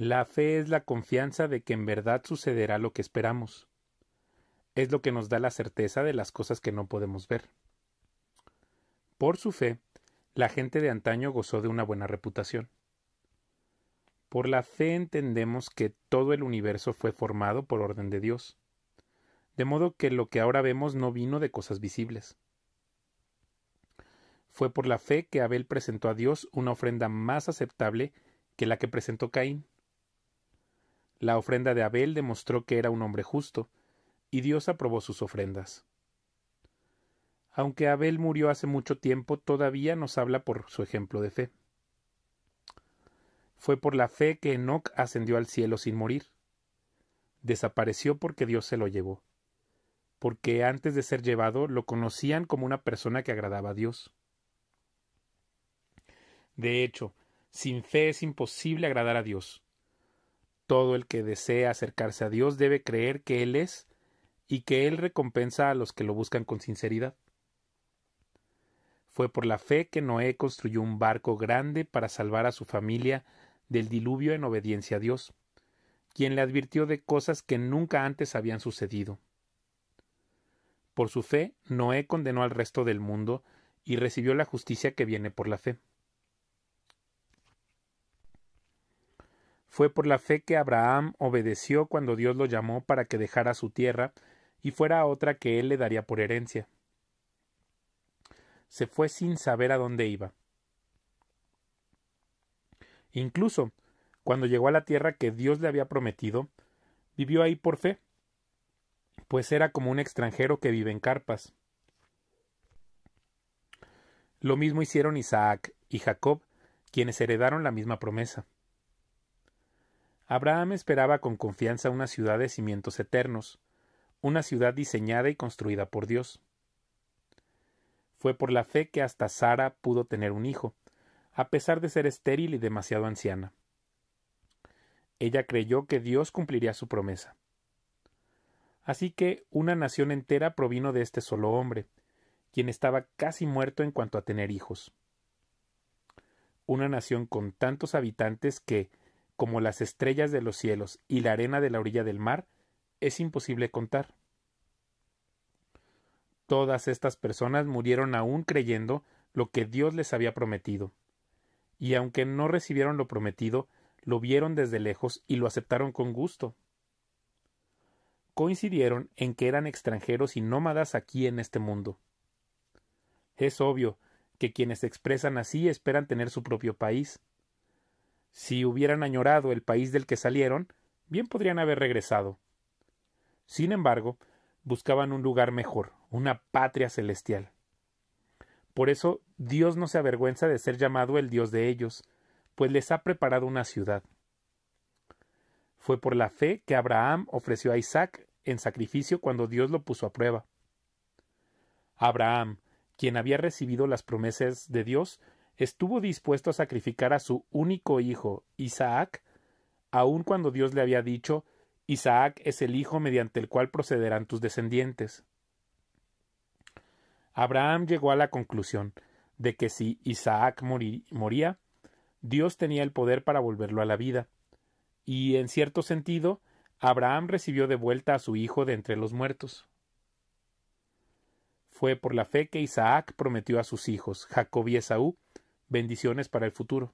La fe es la confianza de que en verdad sucederá lo que esperamos. Es lo que nos da la certeza de las cosas que no podemos ver. Por su fe, la gente de antaño gozó de una buena reputación. Por la fe entendemos que todo el universo fue formado por orden de Dios, de modo que lo que ahora vemos no vino de cosas visibles. Fue por la fe que Abel presentó a Dios una ofrenda más aceptable que la que presentó Caín la ofrenda de Abel demostró que era un hombre justo, y Dios aprobó sus ofrendas. Aunque Abel murió hace mucho tiempo, todavía nos habla por su ejemplo de fe. Fue por la fe que Enoc ascendió al cielo sin morir. Desapareció porque Dios se lo llevó, porque antes de ser llevado lo conocían como una persona que agradaba a Dios. De hecho, sin fe es imposible agradar a Dios. Todo el que desea acercarse a Dios debe creer que Él es y que Él recompensa a los que lo buscan con sinceridad. Fue por la fe que Noé construyó un barco grande para salvar a su familia del diluvio en obediencia a Dios, quien le advirtió de cosas que nunca antes habían sucedido. Por su fe, Noé condenó al resto del mundo y recibió la justicia que viene por la fe. Fue por la fe que Abraham obedeció cuando Dios lo llamó para que dejara su tierra y fuera a otra que él le daría por herencia. Se fue sin saber a dónde iba. Incluso, cuando llegó a la tierra que Dios le había prometido, vivió ahí por fe, pues era como un extranjero que vive en carpas. Lo mismo hicieron Isaac y Jacob, quienes heredaron la misma promesa. Abraham esperaba con confianza una ciudad de cimientos eternos, una ciudad diseñada y construida por Dios. Fue por la fe que hasta Sara pudo tener un hijo, a pesar de ser estéril y demasiado anciana. Ella creyó que Dios cumpliría su promesa. Así que una nación entera provino de este solo hombre, quien estaba casi muerto en cuanto a tener hijos. Una nación con tantos habitantes que, como las estrellas de los cielos y la arena de la orilla del mar, es imposible contar. Todas estas personas murieron aún creyendo lo que Dios les había prometido. Y aunque no recibieron lo prometido, lo vieron desde lejos y lo aceptaron con gusto. Coincidieron en que eran extranjeros y nómadas aquí en este mundo. Es obvio que quienes se expresan así esperan tener su propio país, si hubieran añorado el país del que salieron, bien podrían haber regresado. Sin embargo, buscaban un lugar mejor, una patria celestial. Por eso Dios no se avergüenza de ser llamado el Dios de ellos, pues les ha preparado una ciudad. Fue por la fe que Abraham ofreció a Isaac en sacrificio cuando Dios lo puso a prueba. Abraham, quien había recibido las promesas de Dios, estuvo dispuesto a sacrificar a su único hijo, Isaac, aun cuando Dios le había dicho Isaac es el hijo mediante el cual procederán tus descendientes. Abraham llegó a la conclusión de que si Isaac moría, Dios tenía el poder para volverlo a la vida, y en cierto sentido, Abraham recibió de vuelta a su hijo de entre los muertos. Fue por la fe que Isaac prometió a sus hijos, Jacob y Esaú, bendiciones para el futuro.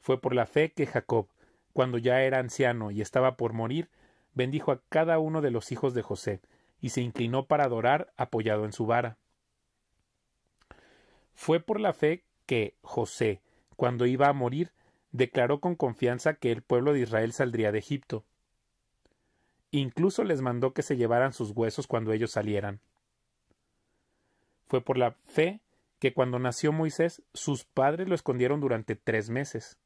Fue por la fe que Jacob, cuando ya era anciano y estaba por morir, bendijo a cada uno de los hijos de José, y se inclinó para adorar apoyado en su vara. Fue por la fe que José, cuando iba a morir, declaró con confianza que el pueblo de Israel saldría de Egipto. Incluso les mandó que se llevaran sus huesos cuando ellos salieran. Fue por la fe que cuando nació Moisés sus padres lo escondieron durante tres meses.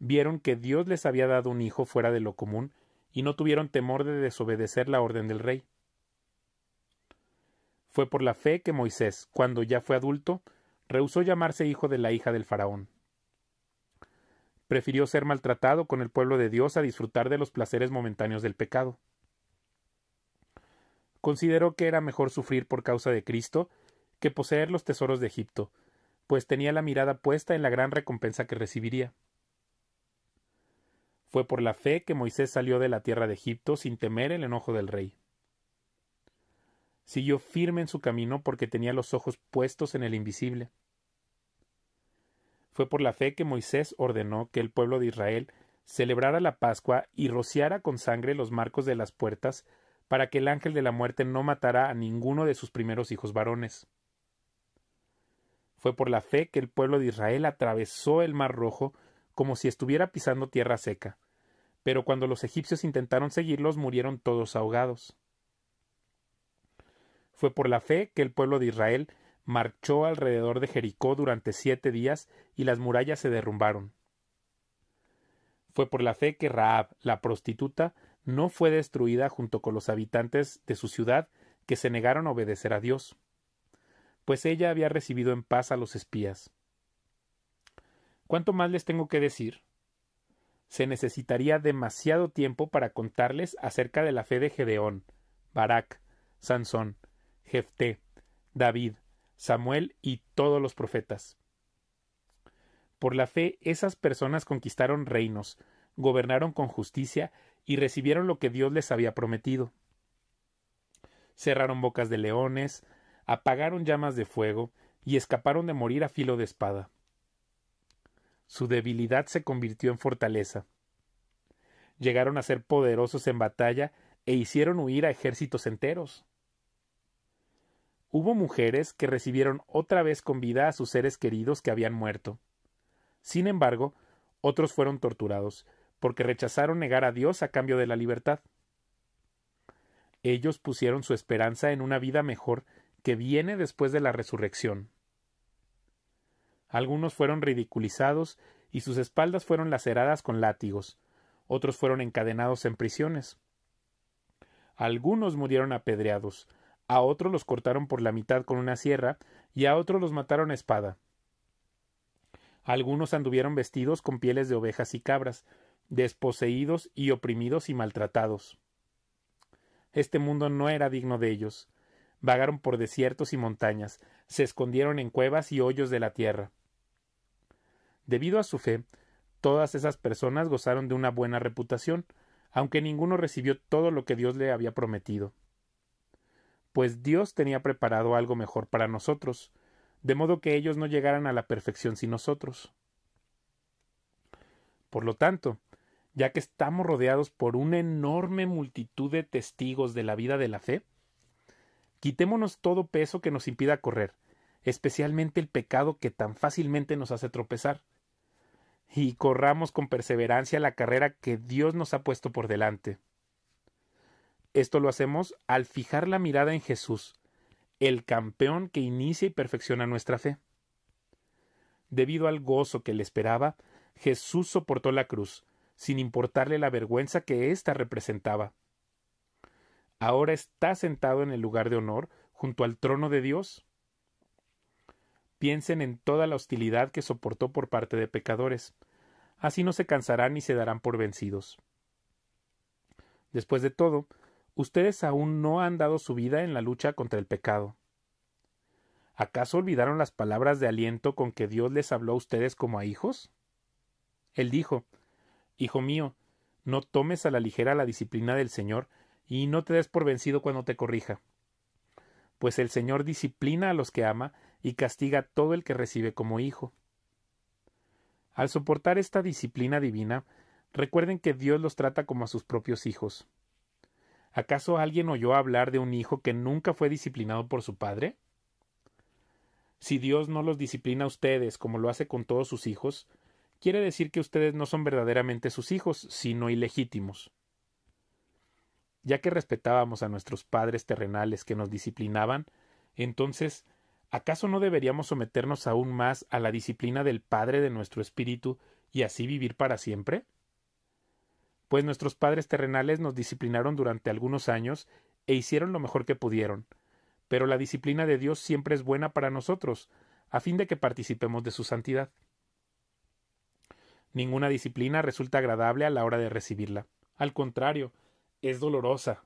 Vieron que Dios les había dado un hijo fuera de lo común y no tuvieron temor de desobedecer la orden del rey. Fue por la fe que Moisés, cuando ya fue adulto, rehusó llamarse hijo de la hija del faraón. Prefirió ser maltratado con el pueblo de Dios a disfrutar de los placeres momentáneos del pecado. Consideró que era mejor sufrir por causa de Cristo que poseer los tesoros de Egipto, pues tenía la mirada puesta en la gran recompensa que recibiría. Fue por la fe que Moisés salió de la tierra de Egipto sin temer el enojo del rey. Siguió firme en su camino porque tenía los ojos puestos en el invisible. Fue por la fe que Moisés ordenó que el pueblo de Israel celebrara la Pascua y rociara con sangre los marcos de las puertas para que el ángel de la muerte no matara a ninguno de sus primeros hijos varones. Fue por la fe que el pueblo de Israel atravesó el Mar Rojo como si estuviera pisando tierra seca. Pero cuando los egipcios intentaron seguirlos, murieron todos ahogados. Fue por la fe que el pueblo de Israel marchó alrededor de Jericó durante siete días y las murallas se derrumbaron. Fue por la fe que Raab, la prostituta, no fue destruida junto con los habitantes de su ciudad que se negaron a obedecer a Dios pues ella había recibido en paz a los espías. ¿Cuánto más les tengo que decir? Se necesitaría demasiado tiempo para contarles acerca de la fe de Gedeón, Barak, Sansón, Jefté, David, Samuel y todos los profetas. Por la fe esas personas conquistaron reinos, gobernaron con justicia y recibieron lo que Dios les había prometido. Cerraron bocas de leones, apagaron llamas de fuego y escaparon de morir a filo de espada. Su debilidad se convirtió en fortaleza. Llegaron a ser poderosos en batalla e hicieron huir a ejércitos enteros. Hubo mujeres que recibieron otra vez con vida a sus seres queridos que habían muerto. Sin embargo, otros fueron torturados, porque rechazaron negar a Dios a cambio de la libertad. Ellos pusieron su esperanza en una vida mejor que viene después de la resurrección. Algunos fueron ridiculizados y sus espaldas fueron laceradas con látigos, otros fueron encadenados en prisiones. Algunos murieron apedreados, a otros los cortaron por la mitad con una sierra y a otros los mataron a espada. Algunos anduvieron vestidos con pieles de ovejas y cabras, desposeídos y oprimidos y maltratados. Este mundo no era digno de ellos, vagaron por desiertos y montañas, se escondieron en cuevas y hoyos de la tierra. Debido a su fe, todas esas personas gozaron de una buena reputación, aunque ninguno recibió todo lo que Dios le había prometido. Pues Dios tenía preparado algo mejor para nosotros, de modo que ellos no llegaran a la perfección sin nosotros. Por lo tanto, ya que estamos rodeados por una enorme multitud de testigos de la vida de la fe, Quitémonos todo peso que nos impida correr, especialmente el pecado que tan fácilmente nos hace tropezar. Y corramos con perseverancia la carrera que Dios nos ha puesto por delante. Esto lo hacemos al fijar la mirada en Jesús, el campeón que inicia y perfecciona nuestra fe. Debido al gozo que le esperaba, Jesús soportó la cruz, sin importarle la vergüenza que ésta representaba ahora está sentado en el lugar de honor junto al trono de Dios. Piensen en toda la hostilidad que soportó por parte de pecadores. Así no se cansarán ni se darán por vencidos. Después de todo, ustedes aún no han dado su vida en la lucha contra el pecado. ¿Acaso olvidaron las palabras de aliento con que Dios les habló a ustedes como a hijos? Él dijo Hijo mío, no tomes a la ligera la disciplina del Señor, y no te des por vencido cuando te corrija. Pues el Señor disciplina a los que ama y castiga a todo el que recibe como hijo. Al soportar esta disciplina divina, recuerden que Dios los trata como a sus propios hijos. ¿Acaso alguien oyó hablar de un hijo que nunca fue disciplinado por su padre? Si Dios no los disciplina a ustedes como lo hace con todos sus hijos, quiere decir que ustedes no son verdaderamente sus hijos, sino ilegítimos ya que respetábamos a nuestros padres terrenales que nos disciplinaban, entonces, ¿acaso no deberíamos someternos aún más a la disciplina del Padre de nuestro espíritu y así vivir para siempre? Pues nuestros padres terrenales nos disciplinaron durante algunos años e hicieron lo mejor que pudieron, pero la disciplina de Dios siempre es buena para nosotros, a fin de que participemos de su santidad. Ninguna disciplina resulta agradable a la hora de recibirla. Al contrario, es dolorosa,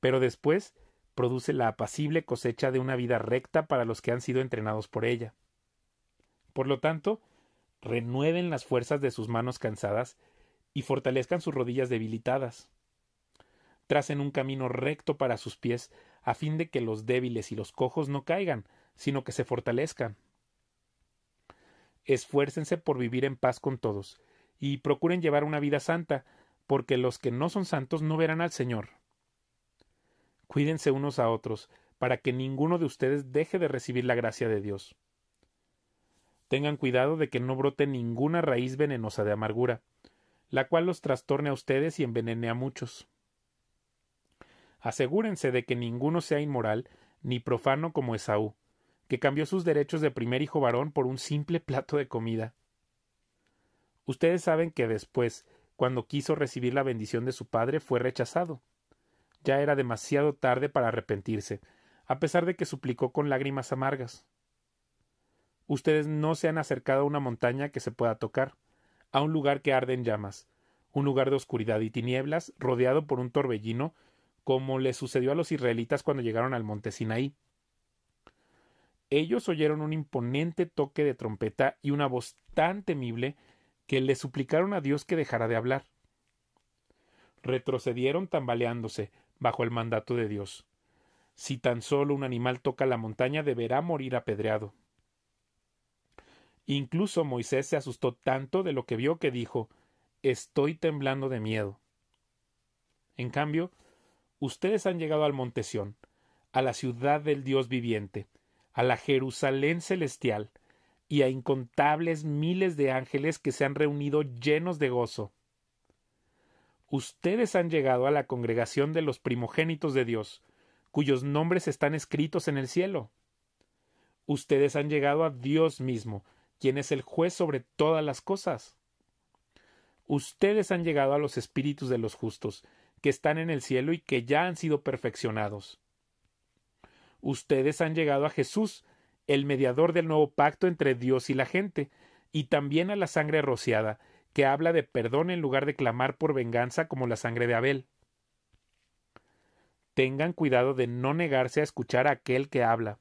pero después produce la apacible cosecha de una vida recta para los que han sido entrenados por ella. Por lo tanto, renueven las fuerzas de sus manos cansadas y fortalezcan sus rodillas debilitadas. Tracen un camino recto para sus pies, a fin de que los débiles y los cojos no caigan, sino que se fortalezcan. Esfuércense por vivir en paz con todos, y procuren llevar una vida santa, porque los que no son santos no verán al Señor. Cuídense unos a otros, para que ninguno de ustedes deje de recibir la gracia de Dios. Tengan cuidado de que no brote ninguna raíz venenosa de amargura, la cual los trastorne a ustedes y envenene a muchos. Asegúrense de que ninguno sea inmoral ni profano como Esaú, que cambió sus derechos de primer hijo varón por un simple plato de comida. Ustedes saben que después cuando quiso recibir la bendición de su padre, fue rechazado. Ya era demasiado tarde para arrepentirse, a pesar de que suplicó con lágrimas amargas. Ustedes no se han acercado a una montaña que se pueda tocar, a un lugar que arde en llamas, un lugar de oscuridad y tinieblas, rodeado por un torbellino, como le sucedió a los israelitas cuando llegaron al monte Sinaí. Ellos oyeron un imponente toque de trompeta y una voz tan temible que le suplicaron a Dios que dejara de hablar. Retrocedieron tambaleándose bajo el mandato de Dios. Si tan solo un animal toca la montaña deberá morir apedreado. Incluso Moisés se asustó tanto de lo que vio que dijo Estoy temblando de miedo. En cambio, ustedes han llegado al Monte a la ciudad del Dios viviente, a la Jerusalén celestial, y a incontables miles de ángeles que se han reunido llenos de gozo. Ustedes han llegado a la congregación de los primogénitos de Dios, cuyos nombres están escritos en el cielo. Ustedes han llegado a Dios mismo, quien es el juez sobre todas las cosas. Ustedes han llegado a los espíritus de los justos, que están en el cielo y que ya han sido perfeccionados. Ustedes han llegado a Jesús, el mediador del nuevo pacto entre Dios y la gente, y también a la sangre rociada, que habla de perdón en lugar de clamar por venganza como la sangre de Abel. Tengan cuidado de no negarse a escuchar a aquel que habla,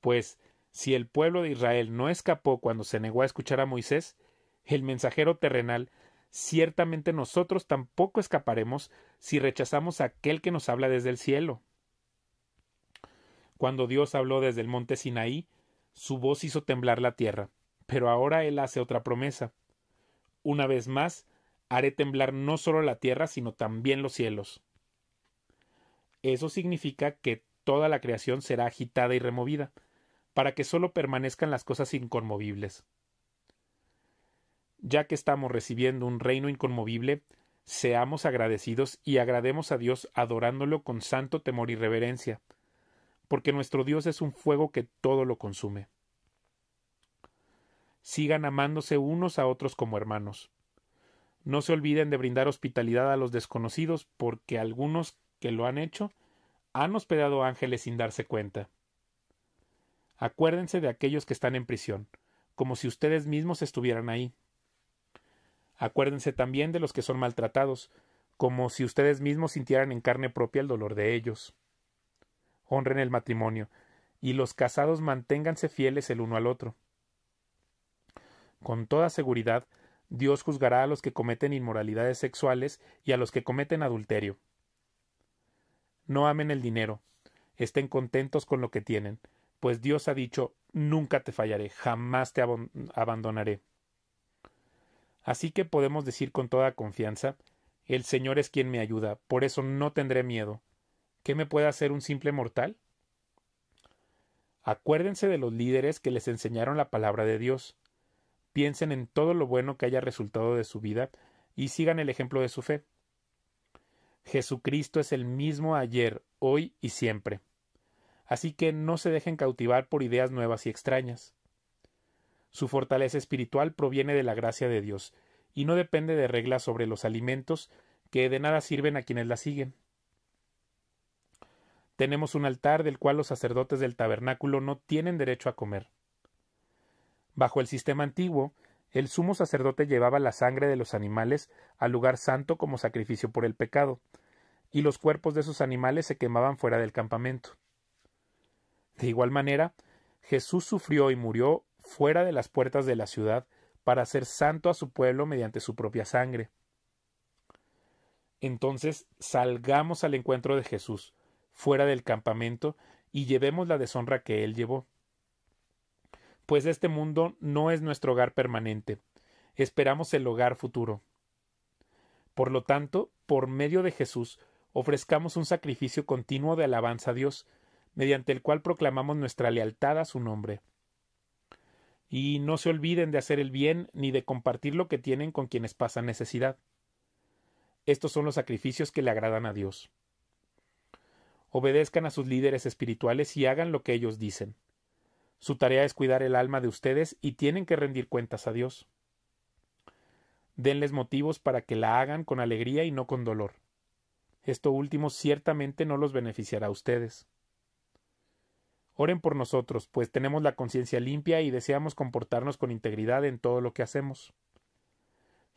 pues si el pueblo de Israel no escapó cuando se negó a escuchar a Moisés, el mensajero terrenal, ciertamente nosotros tampoco escaparemos si rechazamos a aquel que nos habla desde el cielo. Cuando Dios habló desde el monte Sinaí, su voz hizo temblar la tierra. Pero ahora Él hace otra promesa. Una vez más, haré temblar no solo la tierra, sino también los cielos. Eso significa que toda la creación será agitada y removida, para que solo permanezcan las cosas inconmovibles. Ya que estamos recibiendo un reino inconmovible, seamos agradecidos y agrademos a Dios adorándolo con santo temor y reverencia, porque nuestro Dios es un fuego que todo lo consume. Sigan amándose unos a otros como hermanos. No se olviden de brindar hospitalidad a los desconocidos, porque algunos que lo han hecho han hospedado ángeles sin darse cuenta. Acuérdense de aquellos que están en prisión, como si ustedes mismos estuvieran ahí. Acuérdense también de los que son maltratados, como si ustedes mismos sintieran en carne propia el dolor de ellos honren el matrimonio, y los casados manténganse fieles el uno al otro. Con toda seguridad, Dios juzgará a los que cometen inmoralidades sexuales y a los que cometen adulterio. No amen el dinero, estén contentos con lo que tienen, pues Dios ha dicho nunca te fallaré, jamás te abandonaré. Así que podemos decir con toda confianza El Señor es quien me ayuda, por eso no tendré miedo. ¿Qué me puede hacer un simple mortal? Acuérdense de los líderes que les enseñaron la palabra de Dios. Piensen en todo lo bueno que haya resultado de su vida y sigan el ejemplo de su fe. Jesucristo es el mismo ayer, hoy y siempre. Así que no se dejen cautivar por ideas nuevas y extrañas. Su fortaleza espiritual proviene de la gracia de Dios, y no depende de reglas sobre los alimentos que de nada sirven a quienes la siguen. Tenemos un altar del cual los sacerdotes del tabernáculo no tienen derecho a comer. Bajo el sistema antiguo, el sumo sacerdote llevaba la sangre de los animales al lugar santo como sacrificio por el pecado, y los cuerpos de esos animales se quemaban fuera del campamento. De igual manera, Jesús sufrió y murió fuera de las puertas de la ciudad para hacer santo a su pueblo mediante su propia sangre. Entonces salgamos al encuentro de Jesús, fuera del campamento y llevemos la deshonra que él llevó. Pues este mundo no es nuestro hogar permanente, esperamos el hogar futuro. Por lo tanto, por medio de Jesús, ofrezcamos un sacrificio continuo de alabanza a Dios, mediante el cual proclamamos nuestra lealtad a su nombre. Y no se olviden de hacer el bien ni de compartir lo que tienen con quienes pasan necesidad. Estos son los sacrificios que le agradan a Dios obedezcan a sus líderes espirituales y hagan lo que ellos dicen. Su tarea es cuidar el alma de ustedes y tienen que rendir cuentas a Dios. Denles motivos para que la hagan con alegría y no con dolor. Esto último ciertamente no los beneficiará a ustedes. Oren por nosotros, pues tenemos la conciencia limpia y deseamos comportarnos con integridad en todo lo que hacemos.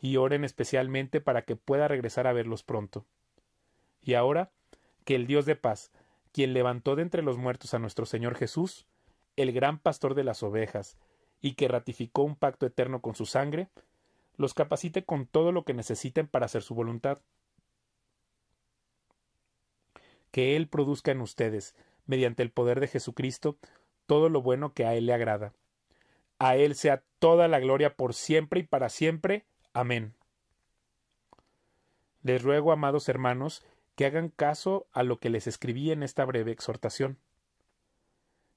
Y oren especialmente para que pueda regresar a verlos pronto. Y ahora, que el Dios de paz, quien levantó de entre los muertos a nuestro Señor Jesús, el gran pastor de las ovejas, y que ratificó un pacto eterno con su sangre, los capacite con todo lo que necesiten para hacer su voluntad. Que Él produzca en ustedes, mediante el poder de Jesucristo, todo lo bueno que a Él le agrada. A Él sea toda la gloria por siempre y para siempre. Amén. Les ruego, amados hermanos, que hagan caso a lo que les escribí en esta breve exhortación.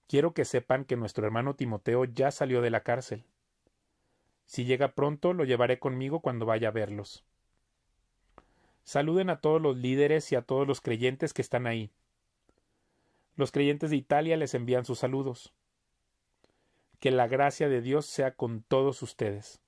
Quiero que sepan que nuestro hermano Timoteo ya salió de la cárcel. Si llega pronto, lo llevaré conmigo cuando vaya a verlos. Saluden a todos los líderes y a todos los creyentes que están ahí. Los creyentes de Italia les envían sus saludos. Que la gracia de Dios sea con todos ustedes.